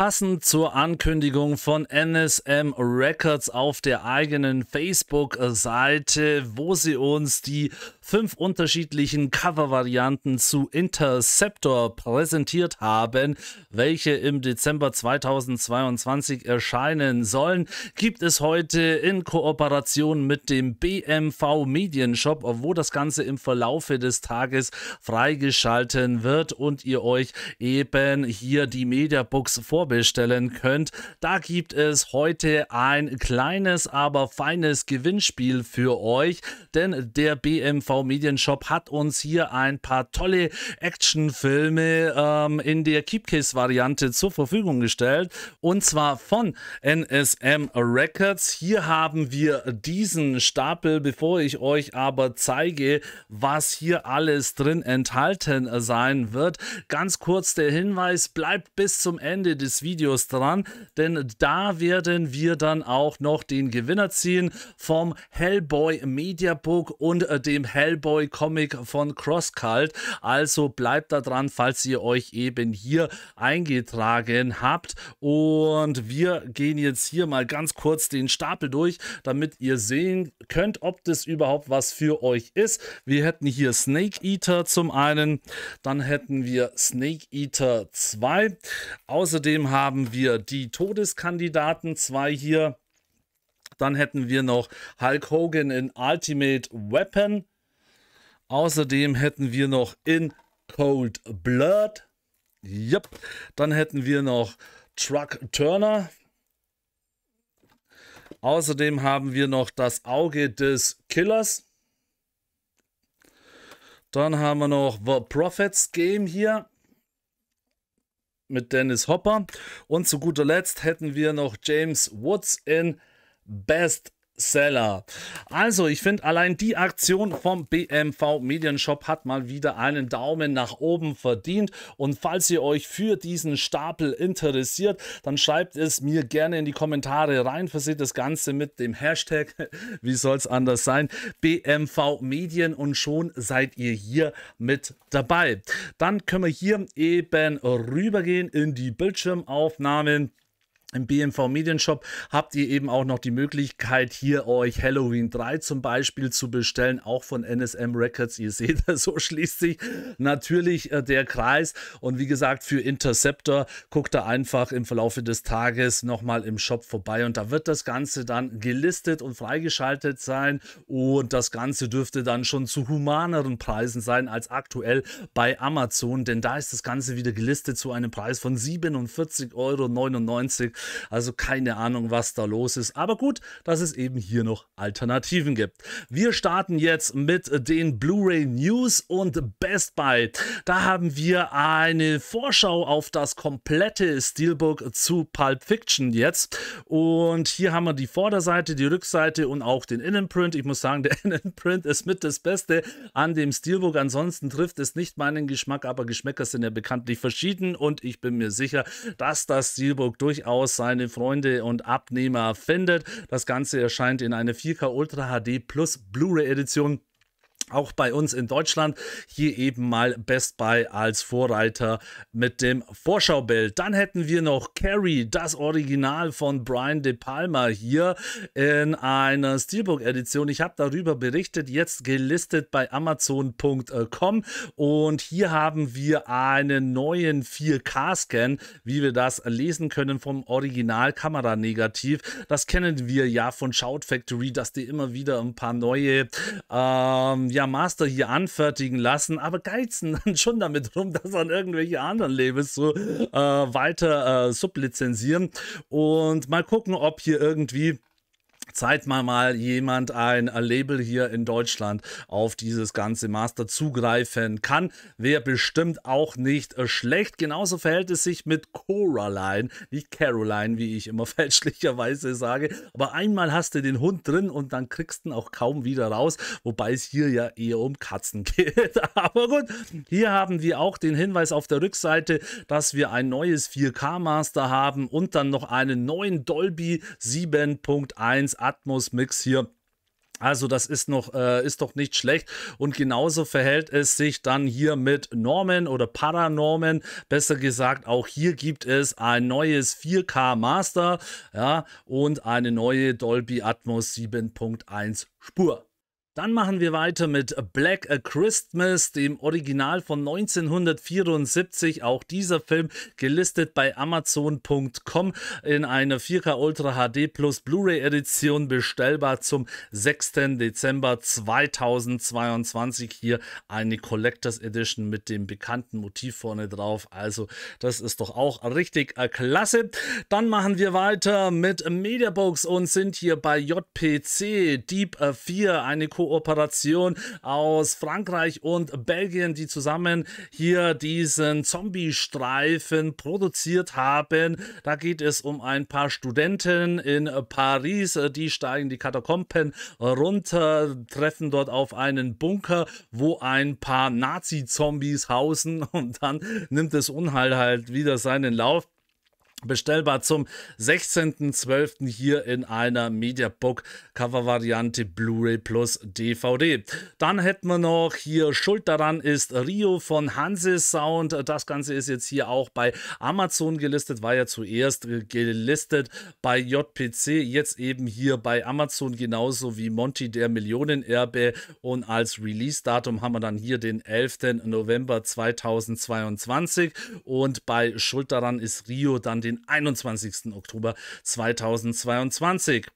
Passend zur Ankündigung von NSM Records auf der eigenen Facebook-Seite, wo sie uns die fünf unterschiedlichen Covervarianten zu Interceptor präsentiert haben, welche im Dezember 2022 erscheinen sollen, gibt es heute in Kooperation mit dem BMV Medienshop, wo das Ganze im Verlaufe des Tages freigeschalten wird und ihr euch eben hier die Mediabooks vorbestellen könnt. Da gibt es heute ein kleines, aber feines Gewinnspiel für euch, denn der BMV Schau Medienshop hat uns hier ein paar tolle Actionfilme ähm, in der Keepcase-Variante zur Verfügung gestellt. Und zwar von NSM Records. Hier haben wir diesen Stapel, bevor ich euch aber zeige, was hier alles drin enthalten sein wird. Ganz kurz der Hinweis, bleibt bis zum Ende des Videos dran, denn da werden wir dann auch noch den Gewinner ziehen vom Hellboy Media Book und äh, dem Hellboy Hellboy-Comic von CrossCult. Also bleibt da dran, falls ihr euch eben hier eingetragen habt. Und wir gehen jetzt hier mal ganz kurz den Stapel durch, damit ihr sehen könnt, ob das überhaupt was für euch ist. Wir hätten hier Snake Eater zum einen, dann hätten wir Snake Eater 2. Außerdem haben wir die Todeskandidaten 2 hier. Dann hätten wir noch Hulk Hogan in Ultimate Weapon. Außerdem hätten wir noch In Cold Blood. Yep. Dann hätten wir noch Truck Turner. Außerdem haben wir noch das Auge des Killers. Dann haben wir noch The Prophets Game hier mit Dennis Hopper. Und zu guter Letzt hätten wir noch James Woods in Best Seller. Also, ich finde, allein die Aktion vom BMV Medienshop hat mal wieder einen Daumen nach oben verdient. Und falls ihr euch für diesen Stapel interessiert, dann schreibt es mir gerne in die Kommentare rein. Verseht das Ganze mit dem Hashtag, wie soll es anders sein, BMV Medien und schon seid ihr hier mit dabei. Dann können wir hier eben rübergehen in die Bildschirmaufnahmen. Im BMV Medienshop habt ihr eben auch noch die Möglichkeit, hier euch Halloween 3 zum Beispiel zu bestellen, auch von NSM Records. Ihr seht, so schließt sich natürlich äh, der Kreis. Und wie gesagt, für Interceptor guckt da einfach im Verlauf des Tages nochmal im Shop vorbei und da wird das Ganze dann gelistet und freigeschaltet sein. Und das Ganze dürfte dann schon zu humaneren Preisen sein als aktuell bei Amazon, denn da ist das Ganze wieder gelistet zu einem Preis von 47,99 Euro also keine Ahnung, was da los ist. Aber gut, dass es eben hier noch Alternativen gibt. Wir starten jetzt mit den Blu-ray News und Best Buy. Da haben wir eine Vorschau auf das komplette Steelbook zu Pulp Fiction jetzt. Und hier haben wir die Vorderseite, die Rückseite und auch den Innenprint. Ich muss sagen, der Innenprint ist mit das Beste an dem Steelbook. Ansonsten trifft es nicht meinen Geschmack, aber Geschmäcker sind ja bekanntlich verschieden und ich bin mir sicher, dass das Steelbook durchaus seine Freunde und Abnehmer findet. Das Ganze erscheint in einer 4K Ultra HD Plus Blu-ray Edition auch bei uns in Deutschland hier eben mal Best Buy als Vorreiter mit dem Vorschaubild. Dann hätten wir noch Carrie, das Original von Brian De Palma hier in einer Steelbook-Edition. Ich habe darüber berichtet, jetzt gelistet bei Amazon.com und hier haben wir einen neuen 4K-Scan, wie wir das lesen können vom original Kameranegativ. Das kennen wir ja von Shout Factory, dass die immer wieder ein paar neue ähm, ja, ja Master hier anfertigen lassen, aber geizen dann schon damit rum, dass an irgendwelche anderen Labels so äh, weiter äh, sublizenzieren und mal gucken, ob hier irgendwie Zeit mal mal jemand ein Label hier in Deutschland auf dieses ganze Master zugreifen kann. Wäre bestimmt auch nicht äh, schlecht. Genauso verhält es sich mit Coraline, nicht Caroline, wie ich immer fälschlicherweise sage. Aber einmal hast du den Hund drin und dann kriegst du ihn auch kaum wieder raus, wobei es hier ja eher um Katzen geht. Aber gut, hier haben wir auch den Hinweis auf der Rückseite, dass wir ein neues 4K Master haben und dann noch einen neuen Dolby 7.1 Atmos-Mix hier. Also das ist noch äh, ist doch nicht schlecht und genauso verhält es sich dann hier mit Normen oder Paranormen, besser gesagt. Auch hier gibt es ein neues 4K Master, ja, und eine neue Dolby Atmos 7.1 Spur. Dann machen wir weiter mit Black A Christmas, dem Original von 1974. Auch dieser Film gelistet bei Amazon.com in einer 4K Ultra HD Plus Blu-ray Edition bestellbar zum 6. Dezember 2022. Hier eine Collectors Edition mit dem bekannten Motiv vorne drauf. Also das ist doch auch richtig klasse. Dann machen wir weiter mit Mediabox und sind hier bei JPC Deep 4, eine Kooperation. Kooperation aus Frankreich und Belgien, die zusammen hier diesen Zombie-Streifen produziert haben. Da geht es um ein paar Studenten in Paris, äh, die steigen die Katakomben runter, treffen dort auf einen Bunker, wo ein paar Nazi-Zombies hausen und dann nimmt das Unheil halt wieder seinen Lauf. Bestellbar zum 16.12. hier in einer Mediabook Cover Variante Blu-ray plus DVD. Dann hätten wir noch hier Schuld daran ist Rio von Hanse Sound. Das Ganze ist jetzt hier auch bei Amazon gelistet, war ja zuerst gelistet bei JPC, jetzt eben hier bei Amazon genauso wie Monty der Millionenerbe und als Release Datum haben wir dann hier den 11. November 2022 und bei Schuld daran ist Rio dann den den 21. Oktober 2022.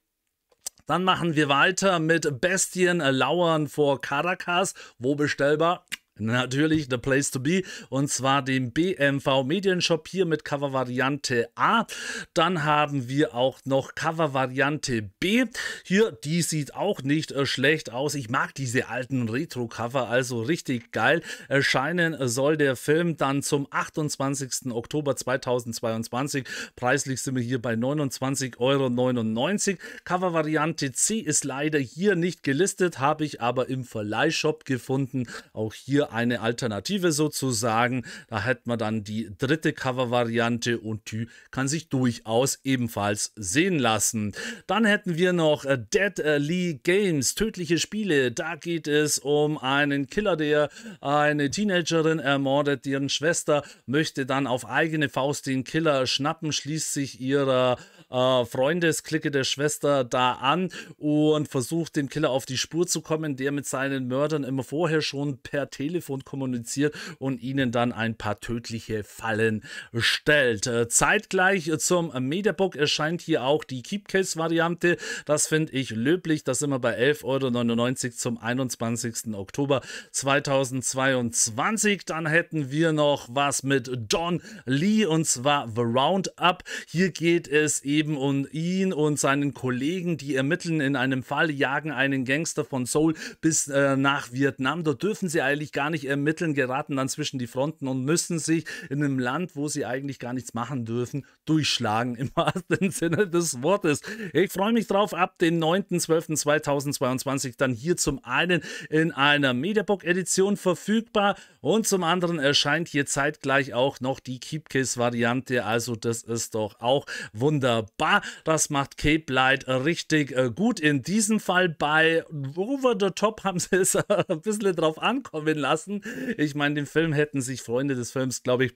Dann machen wir weiter mit Bestien Lauern vor Caracas, wo bestellbar Natürlich the place to be und zwar den BMV Medienshop hier mit Covervariante A. Dann haben wir auch noch Covervariante B. Hier, die sieht auch nicht äh, schlecht aus. Ich mag diese alten Retro-Cover, also richtig geil. Erscheinen soll der Film dann zum 28. Oktober 2022. Preislich sind wir hier bei 29,99 Euro. Covervariante C ist leider hier nicht gelistet, habe ich aber im Verleihshop gefunden. Auch hier eine Alternative sozusagen. Da hätte man dann die dritte Cover-Variante und die kann sich durchaus ebenfalls sehen lassen. Dann hätten wir noch äh, Deadly äh, Games, tödliche Spiele. Da geht es um einen Killer, der eine Teenagerin ermordet, deren Schwester möchte dann auf eigene Faust den Killer schnappen, schließt sich ihrer äh, Freundesklicke der Schwester da an und versucht dem Killer auf die Spur zu kommen, der mit seinen Mördern immer vorher schon per Telefon kommuniziert und ihnen dann ein paar tödliche Fallen stellt. Äh, zeitgleich zum Mediabook erscheint hier auch die Keepcase-Variante. Das finde ich löblich. Das sind wir bei 11,99 Euro zum 21. Oktober 2022. Dann hätten wir noch was mit Don Lee und zwar The Roundup. Hier geht es eben eben und ihn und seinen Kollegen, die ermitteln in einem Fall, jagen einen Gangster von Seoul bis äh, nach Vietnam. Dort dürfen sie eigentlich gar nicht ermitteln, geraten dann zwischen die Fronten und müssen sich in einem Land, wo sie eigentlich gar nichts machen dürfen, durchschlagen im wahrsten Sinne des Wortes. Ich freue mich drauf, ab dem 9.12.2022 dann hier zum einen in einer Mediabook-Edition verfügbar und zum anderen erscheint hier zeitgleich auch noch die Keepcase-Variante. Also das ist doch auch wunderbar bah, das macht Cape Light richtig äh, gut. In diesem Fall bei Over the Top haben sie es ein bisschen drauf ankommen lassen. Ich meine, den Film hätten sich Freunde des Films, glaube ich,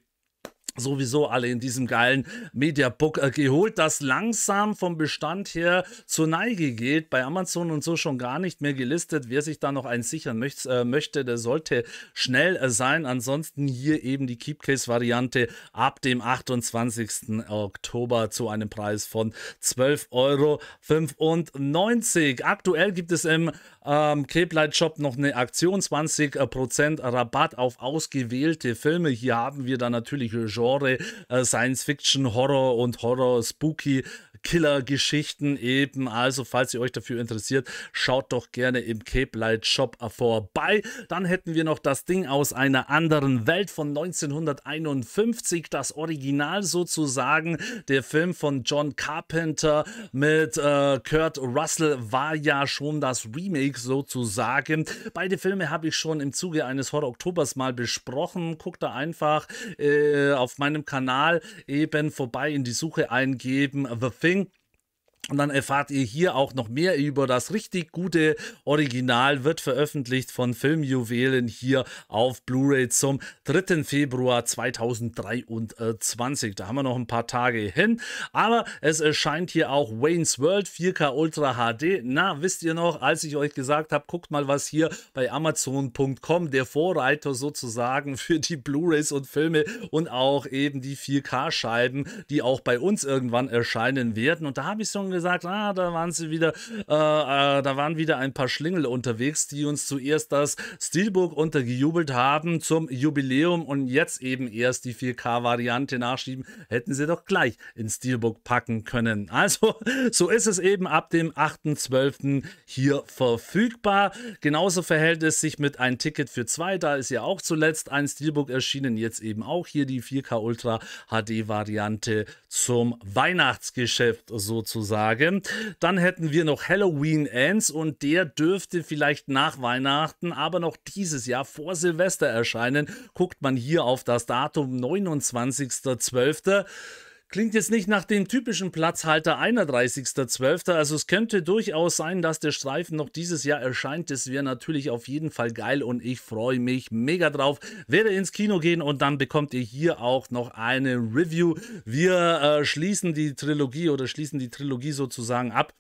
sowieso alle in diesem geilen Mediabook äh, geholt, das langsam vom Bestand her zur Neige geht. Bei Amazon und so schon gar nicht mehr gelistet. Wer sich da noch eins sichern möcht, äh, möchte, der sollte schnell äh, sein. Ansonsten hier eben die Keepcase-Variante ab dem 28. Oktober zu einem Preis von 12,95 Euro. Aktuell gibt es im ähm, Cape Shop noch eine Aktion, 20% Rabatt auf ausgewählte Filme. Hier haben wir dann natürlich Genre Genre, äh, Science Fiction, Horror und Horror, Spooky Killer-Geschichten eben. Also, falls ihr euch dafür interessiert, schaut doch gerne im Cape Light Shop vorbei. Dann hätten wir noch das Ding aus einer anderen Welt von 1951, das Original sozusagen. Der Film von John Carpenter mit äh, Kurt Russell war ja schon das Remake sozusagen. Beide Filme habe ich schon im Zuge eines Horror Oktobers mal besprochen. Guckt da einfach äh, auf meinem Kanal eben vorbei in die Suche eingeben. The Thing und dann erfahrt ihr hier auch noch mehr über das richtig gute Original, wird veröffentlicht von Filmjuwelen hier auf Blu-ray zum 3. Februar 2023. Da haben wir noch ein paar Tage hin. Aber es erscheint hier auch Wayne's World 4K Ultra HD. Na, wisst ihr noch, als ich euch gesagt habe, guckt mal, was hier bei Amazon.com, der Vorreiter sozusagen für die Blu-rays und Filme und auch eben die 4K-Scheiben, die auch bei uns irgendwann erscheinen werden. Und da habe ich so ein haben gesagt, ah, da waren sie wieder, äh, äh, da waren wieder ein paar Schlingel unterwegs, die uns zuerst das Steelbook untergejubelt haben zum Jubiläum und jetzt eben erst die 4K-Variante nachschieben. Hätten sie doch gleich ins Steelbook packen können. Also, so ist es eben ab dem 8.12. hier verfügbar. Genauso verhält es sich mit ein Ticket für zwei. Da ist ja auch zuletzt ein Steelbook erschienen. Jetzt eben auch hier die 4K Ultra HD Variante zum Weihnachtsgeschäft sozusagen. Ansage. Dann hätten wir noch Halloween Ends und der dürfte vielleicht nach Weihnachten, aber noch dieses Jahr vor Silvester erscheinen. Guckt man hier auf das Datum 29.12. Klingt jetzt nicht nach dem typischen Platzhalter 31.12. Also es könnte durchaus sein, dass der Streifen noch dieses Jahr erscheint. Das wäre natürlich auf jeden Fall geil und ich freue mich mega drauf. Werde ins Kino gehen und dann bekommt ihr hier auch noch eine Review. Wir äh, schließen die Trilogie oder schließen die Trilogie sozusagen ab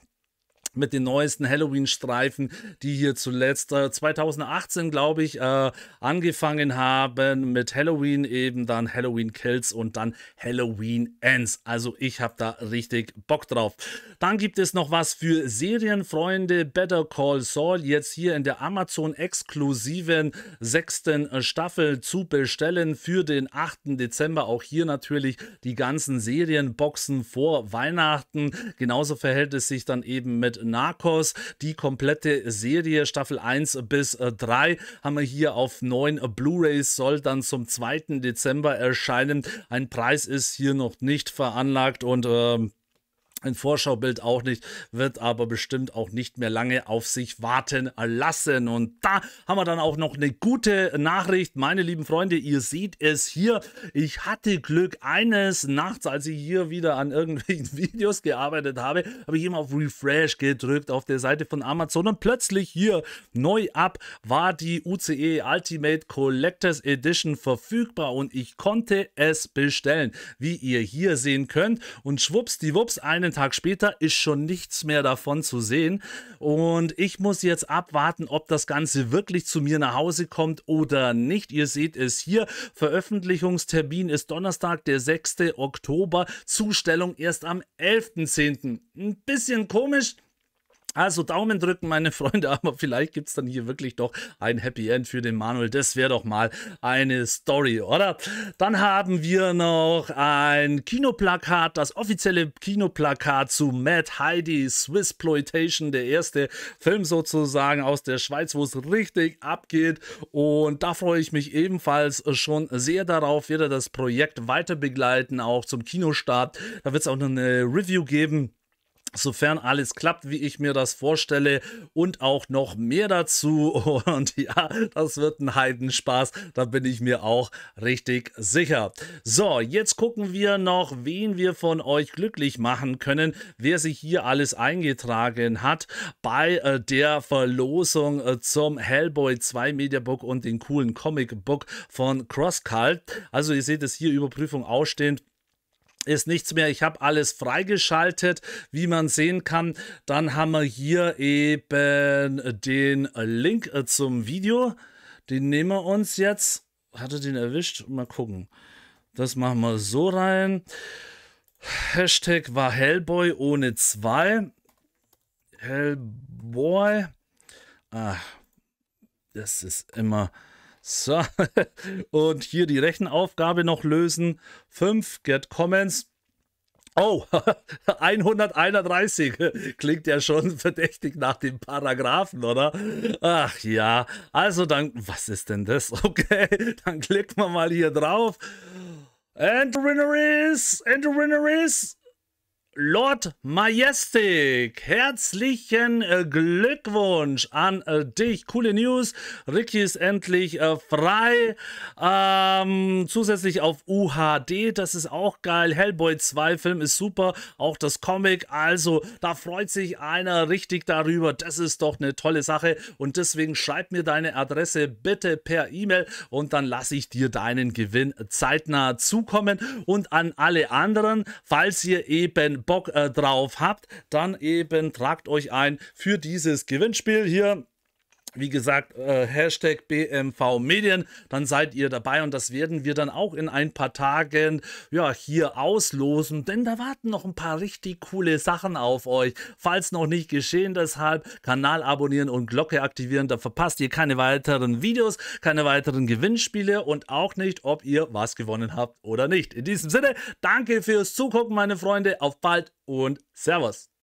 mit den neuesten Halloween-Streifen, die hier zuletzt äh, 2018, glaube ich, äh, angefangen haben mit Halloween, eben dann Halloween Kills und dann Halloween Ends. Also ich habe da richtig Bock drauf. Dann gibt es noch was für Serienfreunde, Better Call Saul, jetzt hier in der Amazon-exklusiven sechsten Staffel zu bestellen für den 8. Dezember. Auch hier natürlich die ganzen Serienboxen vor Weihnachten. Genauso verhält es sich dann eben mit Narcos. Die komplette Serie, Staffel 1 bis 3, äh, haben wir hier auf 9 Blu-rays, soll dann zum 2. Dezember erscheinen. Ein Preis ist hier noch nicht veranlagt und ähm, ein Vorschaubild auch nicht, wird aber bestimmt auch nicht mehr lange auf sich warten lassen. Und da haben wir dann auch noch eine gute Nachricht. Meine lieben Freunde, ihr seht es hier. Ich hatte Glück eines Nachts, als ich hier wieder an irgendwelchen Videos gearbeitet habe, habe ich immer auf Refresh gedrückt auf der Seite von Amazon und plötzlich hier neu ab war die UCE Ultimate Collectors Edition verfügbar und ich konnte es bestellen, wie ihr hier sehen könnt. Und schwupps, die Wups, eine einen Tag später ist schon nichts mehr davon zu sehen. Und ich muss jetzt abwarten, ob das Ganze wirklich zu mir nach Hause kommt oder nicht. Ihr seht es hier. Veröffentlichungstermin ist Donnerstag, der 6. Oktober. Zustellung erst am 11.10. Ein bisschen komisch. Also Daumen drücken, meine Freunde, aber vielleicht gibt es dann hier wirklich doch ein Happy End für den Manuel. Das wäre doch mal eine Story, oder? Dann haben wir noch ein Kinoplakat, das offizielle Kinoplakat zu Matt Heidi Swissploitation, der erste Film sozusagen aus der Schweiz, wo es richtig abgeht. Und da freue ich mich ebenfalls schon sehr darauf, werde das Projekt weiter begleiten, auch zum Kinostart. Da wird es auch noch eine Review geben Sofern alles klappt, wie ich mir das vorstelle und auch noch mehr dazu. Und ja, das wird ein Heidenspaß, da bin ich mir auch richtig sicher. So, jetzt gucken wir noch, wen wir von euch glücklich machen können, wer sich hier alles eingetragen hat bei äh, der Verlosung äh, zum Hellboy 2 Mediabook und den coolen Comicbook von CrossCult. Also ihr seht es hier, Überprüfung ausstehend ist nichts mehr. Ich habe alles freigeschaltet, wie man sehen kann. Dann haben wir hier eben den Link äh, zum Video. Den nehmen wir uns jetzt. Hatte den erwischt? Mal gucken. Das machen wir so rein. Hashtag war Hellboy ohne zwei. Hellboy. Ah, das ist immer so, und hier die Rechenaufgabe noch lösen. 5 Get Comments. Oh, 131 klingt ja schon verdächtig nach dem Paragraphen, oder? Ach ja, also dann, was ist denn das? Okay, dann klicken wir mal hier drauf. And the winner is, and the winner is Lord Majestic, herzlichen äh, Glückwunsch an äh, dich. Coole News. Ricky ist endlich äh, frei. Ähm, zusätzlich auf UHD, das ist auch geil. Hellboy 2 Film ist super. Auch das Comic. Also, da freut sich einer richtig darüber. Das ist doch eine tolle Sache. Und deswegen schreib mir deine Adresse bitte per E-Mail und dann lasse ich dir deinen Gewinn zeitnah zukommen. Und an alle anderen, falls ihr eben Bock äh, drauf habt, dann eben tragt euch ein für dieses Gewinnspiel hier wie gesagt, äh, Hashtag BMV Medien, dann seid ihr dabei und das werden wir dann auch in ein paar Tagen ja, hier auslosen, denn da warten noch ein paar richtig coole Sachen auf euch. Falls noch nicht geschehen, deshalb Kanal abonnieren und Glocke aktivieren, da verpasst ihr keine weiteren Videos, keine weiteren Gewinnspiele und auch nicht, ob ihr was gewonnen habt oder nicht. In diesem Sinne, danke fürs Zugucken, meine Freunde, auf bald und Servus.